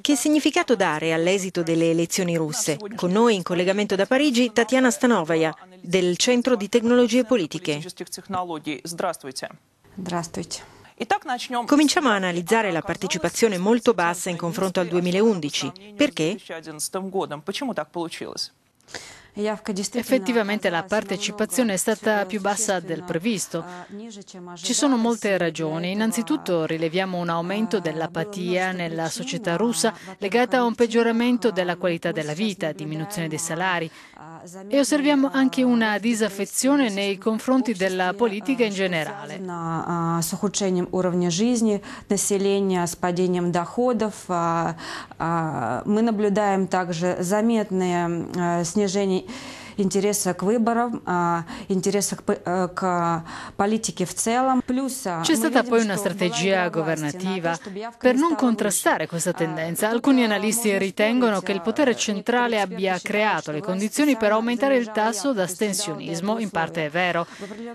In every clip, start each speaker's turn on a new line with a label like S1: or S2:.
S1: Che significato dare all'esito delle elezioni russe? Con noi in collegamento da Parigi Tatiana Stanovaya del Centro di Tecnologie Politiche. Cominciamo a analizzare la partecipazione molto bassa in confronto al 2011. Perché? Effettivamente la partecipazione è stata più bassa del previsto. Ah, ci sono molte ragioni. Innanzitutto rileviamo un aumento ah, dell'apatia nella società russa legata a un peggioramento della qualità della vita, diminuzione dei salari e osserviamo anche una disaffezione nei confronti della eh, politica in generale.
S2: мы наблюдаем также заметное снижение интереса к выборам, интереса э, к политике в целом. C'è stata poi
S1: una strategia governativa per non contrastare questa tendenza. Alcuni analisti ritengono che il potere centrale abbia creato le condizioni per aumentare il tasso d'astensionismo, in parte è vero,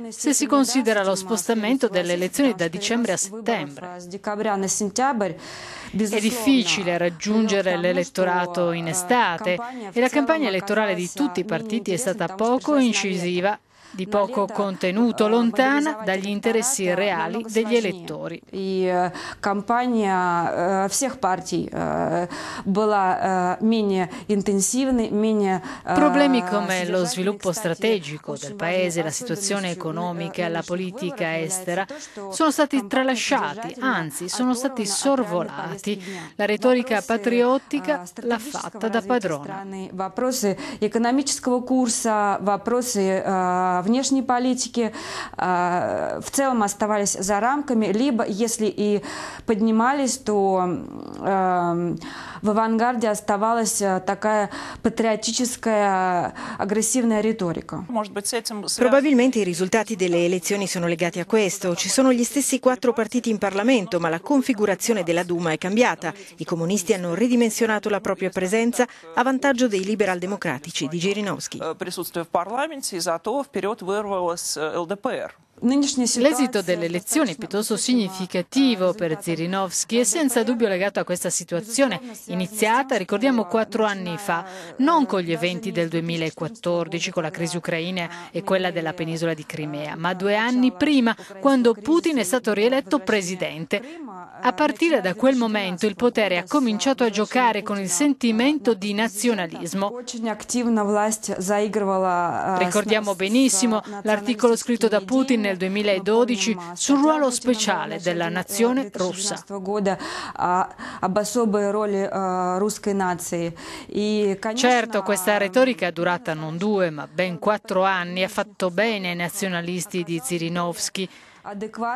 S1: se si considera lo spostamento delle elezioni da dicembre a settembre. È difficile raggiungere l'elettorato in eh, estate e la campagna elettorale di tutti i partiti è stata poco incisiva di poco contenuto, oh, lontana
S2: dagli interessi reali degli elettori. La eh, Campagna eh, всех партий э, была э, менее интенсивной, менее
S1: э, Problemi come lo sviluppo strategico del paese, la situazione economica, e la politica estera sono stati tralasciati, anzi sono stati sorvolati.
S2: La retorica patriottica l'ha fatta da padrona. Вопросы экономического курса, вопросы внешней политики в целом оставались за рамками, либо если и поднимались, то в авангарде оставалась такая патриотическая агрессивная риторика. Probabilmente i risultati delle elezioni
S1: sono legati a questo. Ci sono gli stessi quattro partiti in Parlamento, ma la configurazione della Duma è cambiata. I comunisti hanno ridimensionato la propria presenza a vantaggio dei liberal democratici
S2: di Girinowski. Э, вперед вырвалась ЛДПР.
S1: L'esito delle elezioni piuttosto significativo per Zirinovsky è senza dubbio legato a questa situazione iniziata, ricordiamo, quattro anni fa, non con gli eventi del 2014, con la crisi ucraina e quella della penisola di Crimea, ma due anni prima, quando Putin è stato rieletto presidente. A partire da quel momento il potere ha cominciato a giocare con il sentimento di nazionalismo. Э, ricordiamo benissimo l'articolo scritto da Putin nel 2012 sul ruolo speciale della nazione eh, russa. Eh, eh, certo, questa retorica è durata non due ma ben quattro anni ha fatto bene ai nazionalisti di Zirinovsky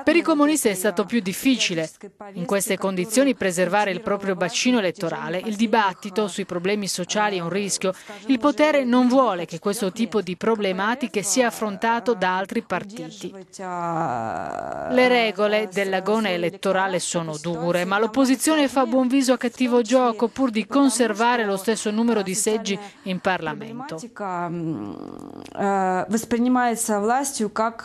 S1: per i comunisti è stato più difficile in queste condizioni preservare il proprio bacino elettorale. Il dibattito sui problemi sociali è un rischio. Il potere non vuole che questo tipo di problematiche sia affrontato da altri partiti.
S2: Le
S1: regole dell'agone elettorale sono dure, ma l'opposizione fa buon viso a cattivo gioco pur di conservare lo stesso numero di seggi in Parlamento.
S2: воспринимается mm, eh, властью как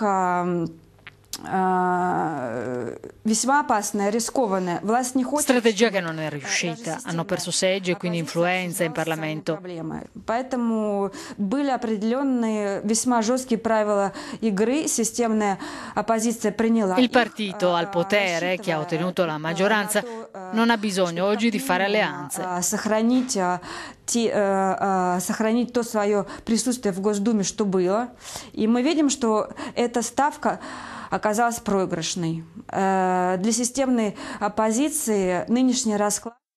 S2: Uh, весьма опасная, рискованная. Власть не хочет... Strategia
S1: che non è riuscita. Hanno perso seggio e quindi influenza
S2: Поэтому были определенные весьма жесткие правила игры. Системная оппозиция приняла. Il
S1: partito э, al potere, che ha ottenuto la maggioranza, э, non ha bisogno oggi di fare alleanze.
S2: Сохранить сохранить то свое присутствие в Госдуме, что было. И мы видим, что эта ставка оказалась проигрышной. Э, для системной оппозиции нынешний расклад